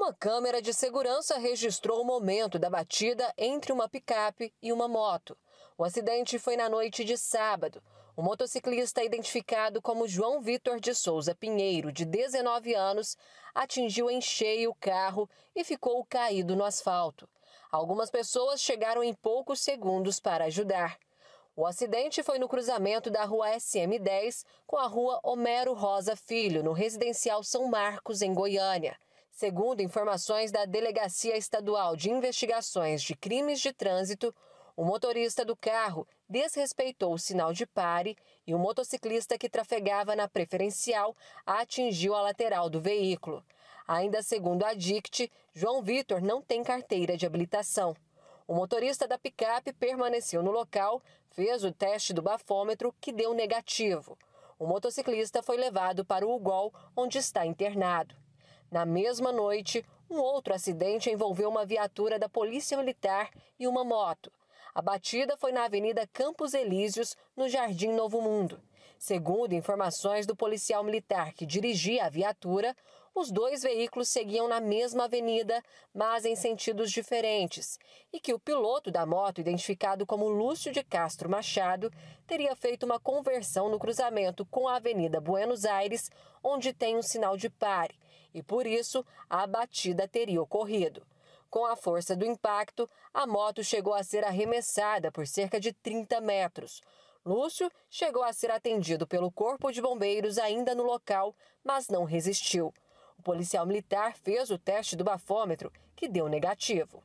Uma câmera de segurança registrou o momento da batida entre uma picape e uma moto. O acidente foi na noite de sábado. O motociclista, identificado como João Vitor de Souza Pinheiro, de 19 anos, atingiu em cheio o carro e ficou caído no asfalto. Algumas pessoas chegaram em poucos segundos para ajudar. O acidente foi no cruzamento da rua SM10 com a rua Homero Rosa Filho, no residencial São Marcos, em Goiânia. Segundo informações da Delegacia Estadual de Investigações de Crimes de Trânsito, o motorista do carro desrespeitou o sinal de pare e o motociclista que trafegava na preferencial atingiu a lateral do veículo. Ainda segundo a DICT, João Vitor não tem carteira de habilitação. O motorista da picape permaneceu no local, fez o teste do bafômetro, que deu negativo. O motociclista foi levado para o UGOL, onde está internado. Na mesma noite, um outro acidente envolveu uma viatura da Polícia Militar e uma moto. A batida foi na Avenida Campos Elíseos, no Jardim Novo Mundo. Segundo informações do policial militar que dirigia a viatura, os dois veículos seguiam na mesma avenida, mas em sentidos diferentes, e que o piloto da moto, identificado como Lúcio de Castro Machado, teria feito uma conversão no cruzamento com a Avenida Buenos Aires, onde tem um sinal de pare e por isso a batida teria ocorrido. Com a força do impacto, a moto chegou a ser arremessada por cerca de 30 metros. Lúcio chegou a ser atendido pelo Corpo de Bombeiros ainda no local, mas não resistiu. O policial militar fez o teste do bafômetro, que deu negativo.